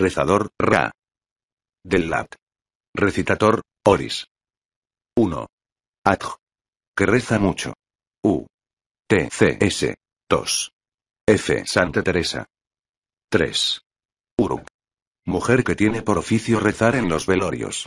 Rezador, Ra. Del Lat. Recitator, Oris. 1. Adj. Que reza mucho. U. T. C. S. 2. F. Santa Teresa. 3. Uruk. Mujer que tiene por oficio rezar en los velorios.